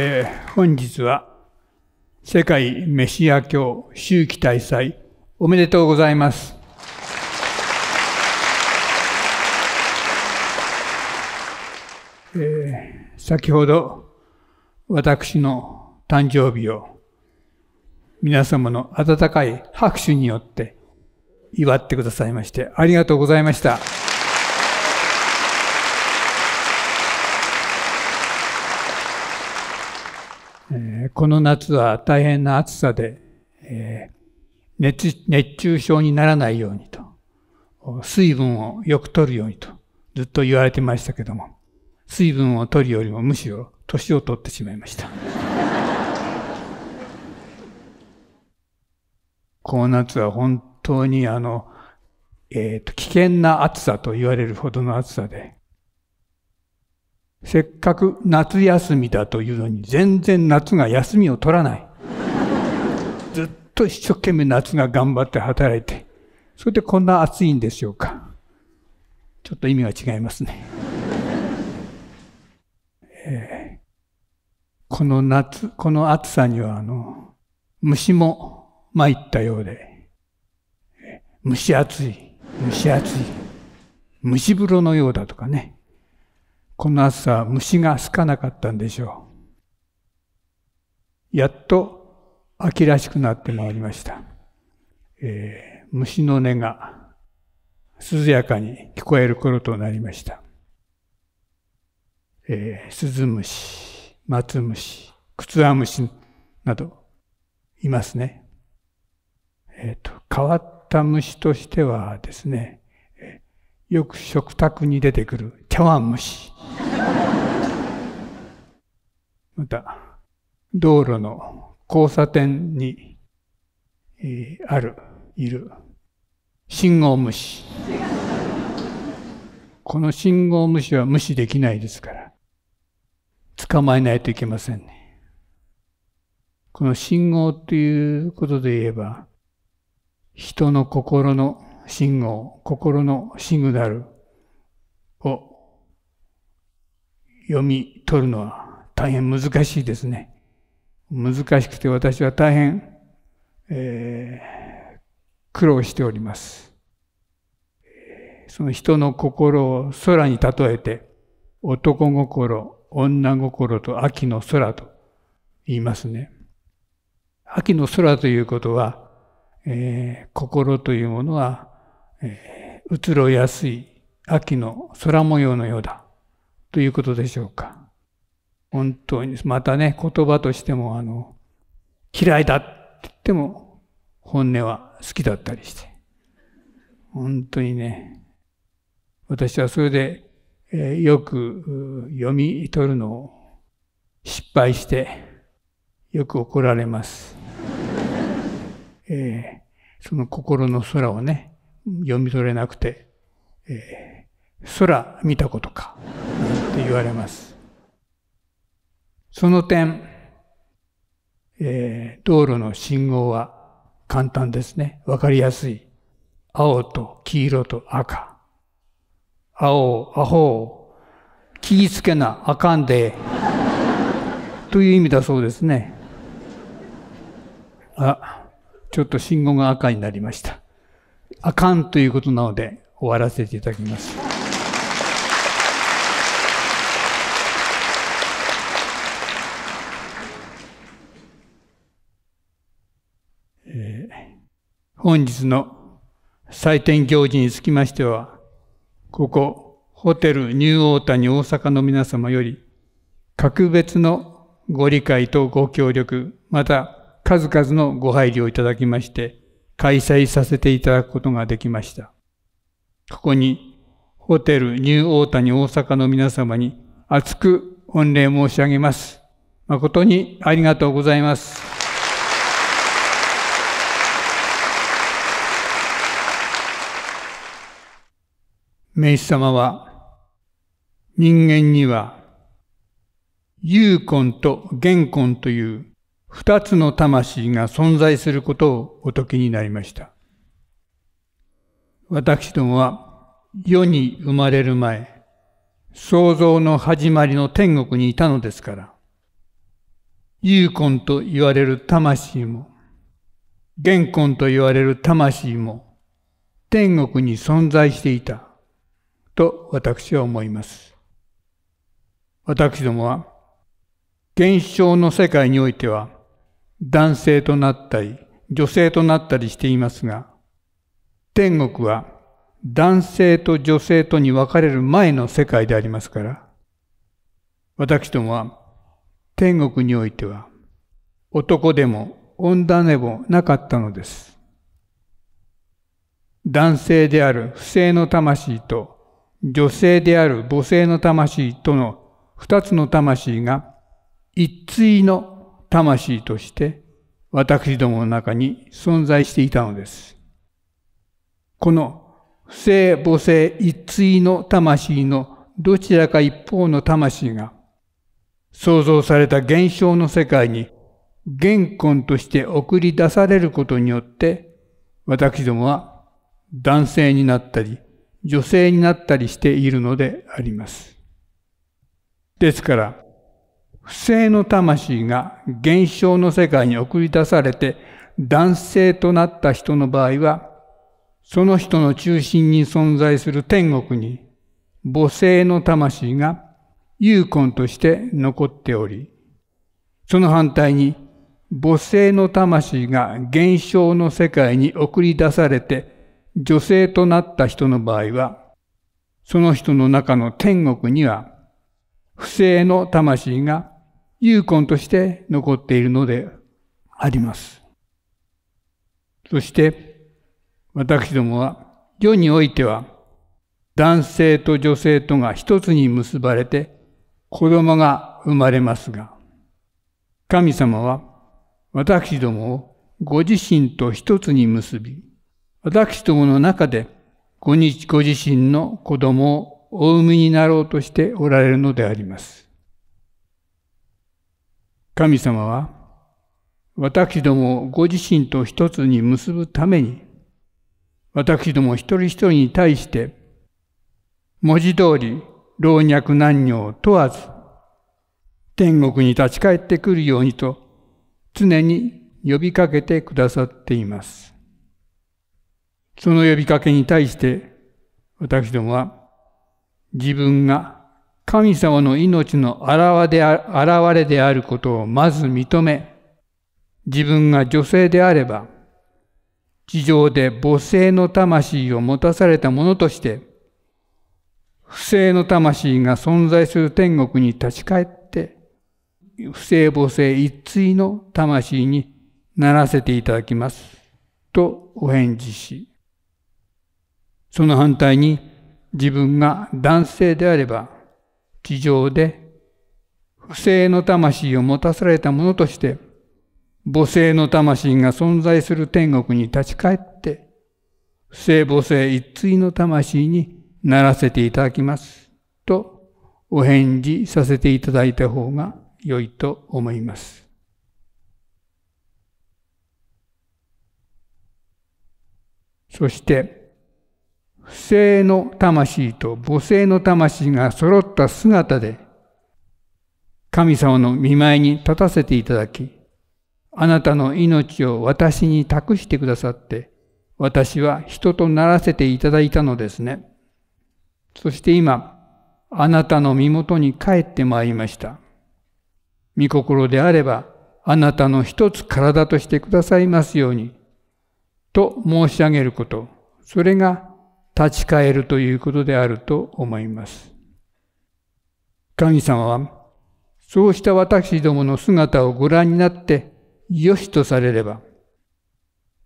えー、本日は世界メシア教秋季大祭おめでとうございます。えー、先ほど私の誕生日を皆様の温かい拍手によって祝ってくださいましてありがとうございました。この夏は大変な暑さで、え熱中症にならないようにと、水分をよく取るようにと、ずっと言われてましたけども、水分を取るよりもむしろ年を取ってしまいました。この夏は本当にあの、えっ、ー、と、危険な暑さと言われるほどの暑さで、せっかく夏休みだというのに全然夏が休みを取らない。ずっと一生懸命夏が頑張って働いて、それでこんな暑いんでしょうか。ちょっと意味が違いますね。えー、この夏、この暑さにはあの、虫も参ったようで、蒸し暑い、蒸し暑い、蒸し風呂のようだとかね。この暑さは虫が好かなかったんでしょう。やっと秋らしくなってまいりました。えー、虫の音が涼やかに聞こえる頃となりました。えー、鈴虫、松虫、クツワムシなどいますね。えっ、ー、と、変わった虫としてはですね、よく食卓に出てくる茶碗蒸し。また、道路の交差点に、えー、ある、いる、信号無視。この信号無視は無視できないですから、捕まえないといけませんね。この信号っていうことで言えば、人の心の信号、心のシグナルを読み取るのは大変難しいですね。難しくて私は大変、えー、苦労しております。その人の心を空に例えて、男心、女心と秋の空と言いますね。秋の空ということは、えー、心というものはえー、移ろいやすい秋の空模様のようだということでしょうか。本当に、またね、言葉としても、あの、嫌いだって言っても、本音は好きだったりして。本当にね、私はそれで、えー、よく読み取るのを失敗して、よく怒られます。えー、その心の空をね、読み取れなくて、えー、空見たことか、って言われます。その点、えー、道路の信号は簡単ですね。わかりやすい。青と黄色と赤。青、アホ、気ぃつけな、あかんで。という意味だそうですね。あ、ちょっと信号が赤になりました。あかんということなので終わらせていただきます。えー、本日の祭典行事につきましては、ここ、ホテルニューオータニ大阪の皆様より、格別のご理解とご協力、また数々のご配慮をいただきまして、開催させていただくことができました。ここに、ホテルニューオータニ大阪の皆様に厚く御礼申し上げます。誠にありがとうございます。名士様は、人間には、有根と玄根という二つの魂が存在することをお解きになりました。私どもは世に生まれる前、創造の始まりの天国にいたのですから、有魂と言われる魂も、原魂と言われる魂も、天国に存在していた、と私は思います。私どもは、現象の世界においては、男性となったり、女性となったりしていますが、天国は男性と女性とに分かれる前の世界でありますから、私どもは天国においては男でも女でもなかったのです。男性である不正の魂と女性である母性の魂との二つの魂が一対の魂として私どもの中に存在していたのです。この不正母性一対の魂のどちらか一方の魂が創造された現象の世界に原根として送り出されることによって私どもは男性になったり女性になったりしているのであります。ですから不正の魂が現象の世界に送り出されて男性となった人の場合は、その人の中心に存在する天国に母性の魂が有根として残っており、その反対に母性の魂が現象の世界に送り出されて女性となった人の場合は、その人の中の天国には不正の魂が有根として残っているのであります。そして、私どもは、世においては、男性と女性とが一つに結ばれて、子供が生まれますが、神様は、私どもをご自身と一つに結び、私どもの中でご自身の子供をお産みになろうとしておられるのであります。神様は私どもご自身と一つに結ぶために私ども一人一人に対して文字通り老若男女問わず天国に立ち返ってくるようにと常に呼びかけてくださっています。その呼びかけに対して私どもは自分が神様の命の現れであることをまず認め、自分が女性であれば、地上で母性の魂を持たされたものとして、不正の魂が存在する天国に立ち返って、不正母性一対の魂にならせていただきます。とお返事し、その反対に自分が男性であれば、地上で不正の魂を持たされた者として、母性の魂が存在する天国に立ち返って、不正母性一対の魂にならせていただきます。と、お返事させていただいた方が良いと思います。そして、不正の魂と母性の魂が揃った姿で、神様の見舞いに立たせていただき、あなたの命を私に託してくださって、私は人とならせていただいたのですね。そして今、あなたの身元に帰ってまいりました。御心であれば、あなたの一つ体としてくださいますように、と申し上げること、それが立ち返るということであると思います。神様は、そうした私どもの姿をご覧になって、良しとされれば、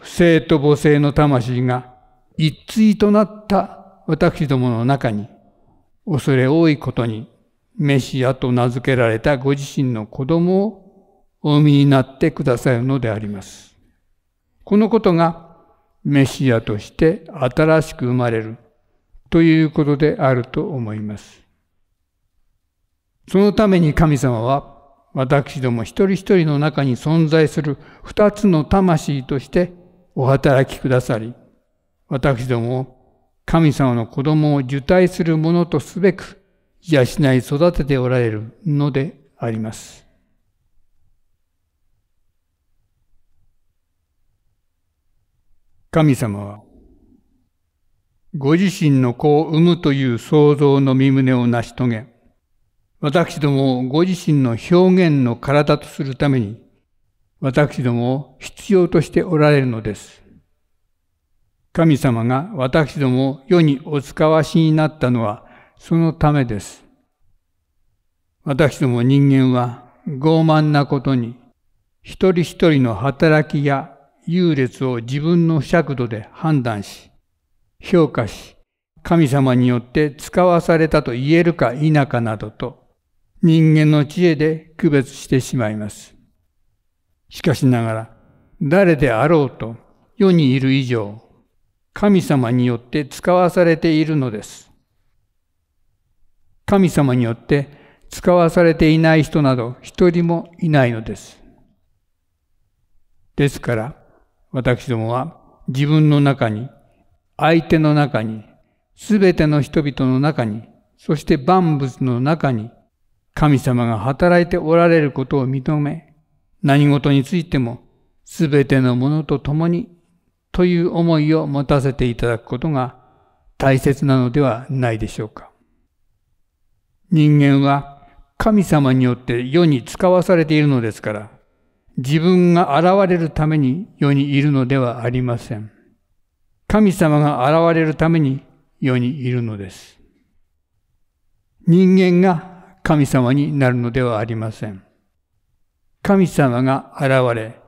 不正と母性の魂が一対となった私どもの中に、恐れ多いことに、メシアと名付けられたご自身の子供をお産みになってくださるのであります。このことがメシアとして新しく生まれるということであると思います。そのために神様は私ども一人一人の中に存在する二つの魂としてお働きくださり、私どもを神様の子供を受胎するものとすべく、養い育てておられるのであります。神様は、ご自身の子を産むという創造の身旨を成し遂げ、私どもをご自身の表現の体とするために、私どもを必要としておられるのです。神様が私どもを世にお使わしになったのはそのためです。私ども人間は傲慢なことに、一人一人の働きや優劣を自分の尺度で判断し、評価し、神様によって使わされたと言えるか否かなどと、人間の知恵で区別してしまいます。しかしながら、誰であろうと世にいる以上、神様によって使わされているのです。神様によって使わされていない人など一人もいないのです。ですから、私どもは自分の中に、相手の中に、すべての人々の中に、そして万物の中に、神様が働いておられることを認め、何事についても、すべてのものと共に、という思いを持たせていただくことが大切なのではないでしょうか。人間は神様によって世に使わされているのですから、自分が現れるために世にいるのではありません。神様が現れるために世にいるのです。人間が神様になるのではありません。神様が現れ、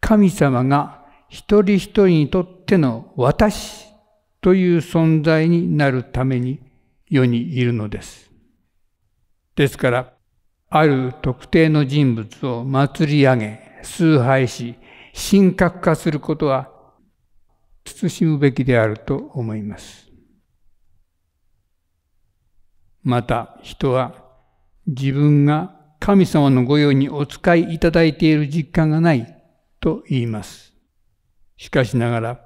神様が一人一人にとっての私という存在になるために世にいるのです。ですから、ある特定の人物を祭り上げ、崇拝し、神格化することは、慎むべきであると思います。また、人は自分が神様の御用にお使いいただいている実感がないと言います。しかしながら、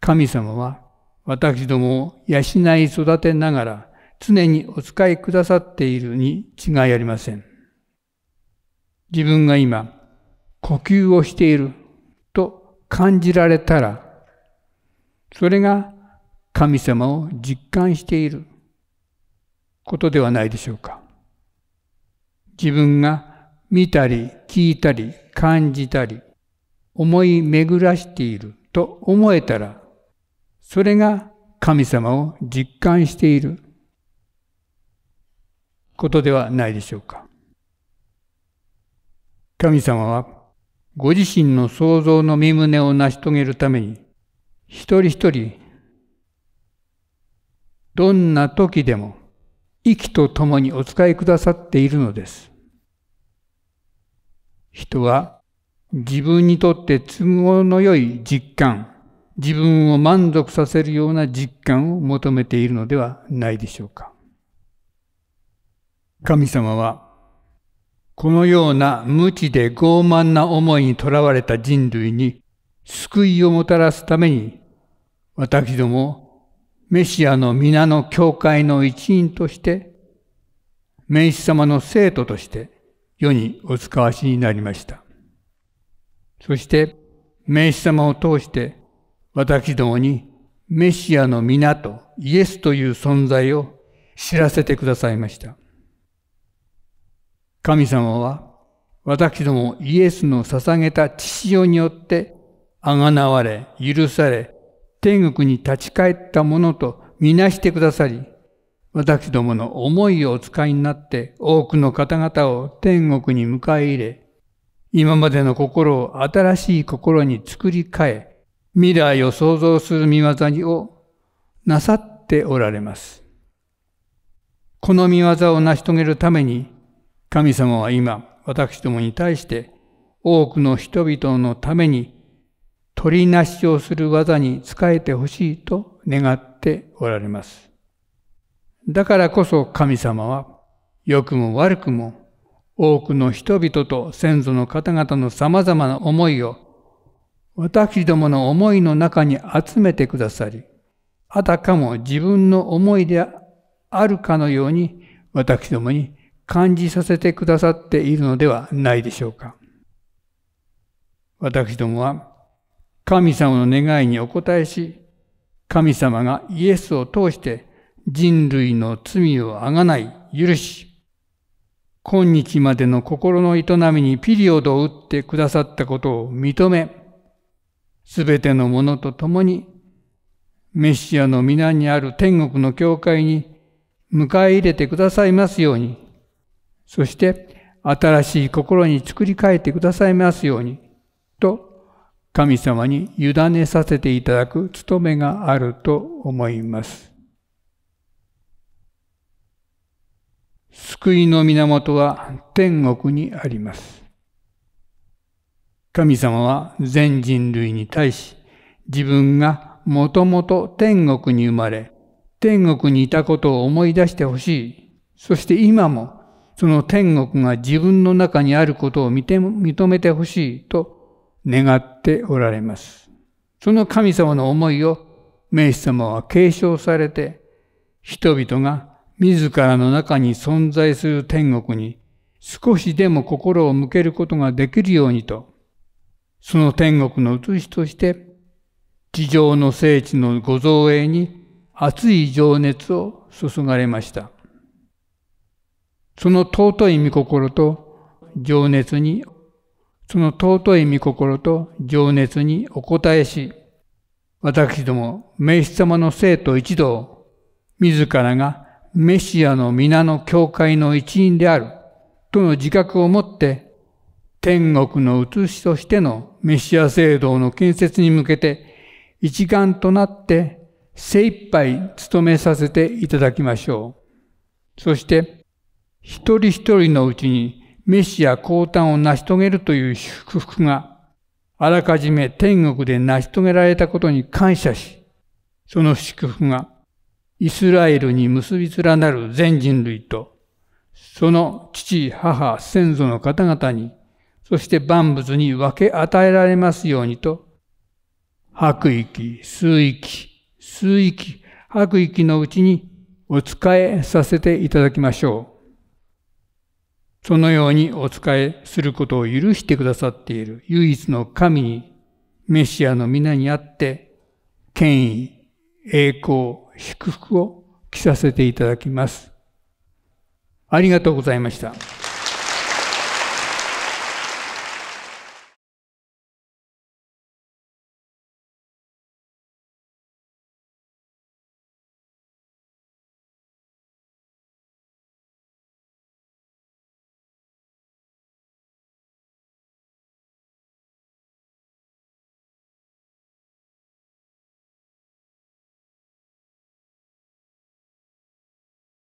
神様は私どもを養い育てながら、常にお使いくださっているに違いありません。自分が今、呼吸をしていると感じられたら、それが神様を実感していることではないでしょうか。自分が見たり聞いたり感じたり思い巡らしていると思えたら、それが神様を実感していることではないでしょうか。神様はご自身の創造の身旨を成し遂げるために一人一人どんな時でも息とともにお使いくださっているのです。人は自分にとって都合の良い実感、自分を満足させるような実感を求めているのではないでしょうか。神様は、このような無知で傲慢な思いにとらわれた人類に救いをもたらすために、私ども、メシアの皆の教会の一員として、名士様の生徒として世にお使わしになりました。そして、名士様を通して、私どもにメシアの皆とイエスという存在を知らせてくださいました。神様は私どもイエスの捧げた父親によってあがなわれ許され天国に立ち返ったものとみなしてくださり私どもの思いをお使いになって多くの方々を天国に迎え入れ今までの心を新しい心に作り変え未来を創造する見業をなさっておられます。この見業を成し遂げるために神様は今、私どもに対して、多くの人々のために、取りなしをする技に仕えてほしいと願っておられます。だからこそ神様は、良くも悪くも、多くの人々と先祖の方々の様々な思いを、私どもの思いの中に集めてくださり、あたかも自分の思いであるかのように、私どもに感じさせてくださっているのではないでしょうか。私どもは神様の願いにお応えし、神様がイエスを通して人類の罪をあがない、許し、今日までの心の営みにピリオドを打ってくださったことを認め、すべてのものと共に、メシアの皆にある天国の教会に迎え入れてくださいますようにそして新しい心に作り変えてくださいますように、と神様に委ねさせていただく務めがあると思います。救いの源は天国にあります。神様は全人類に対し、自分がもともと天国に生まれ、天国にいたことを思い出してほしい。そして今もその天国が自分の中にあることを認めてほしいと願っておられます。その神様の思いを名士様は継承されて、人々が自らの中に存在する天国に少しでも心を向けることができるようにと、その天国の写しとして、地上の聖地のご造営に熱い情熱を注がれました。その尊い御心と情熱に、その尊い御心と情熱にお応えし、私ども、名士様の生徒一同、自らがメシアの皆の教会の一員である、との自覚を持って、天国の写しとしてのメシア制度の建設に向けて、一丸となって精一杯努めさせていただきましょう。そして、一人一人のうちにメシや降誕を成し遂げるという祝福が、あらかじめ天国で成し遂げられたことに感謝し、その祝福がイスラエルに結び連なる全人類と、その父、母、先祖の方々に、そして万物に分け与えられますようにと、白域、数域、数域、白域のうちにお仕えさせていただきましょう。そのようにお仕えすることを許してくださっている唯一の神に、メシアの皆にあって、権威、栄光、祝福を着させていただきます。ありがとうございました。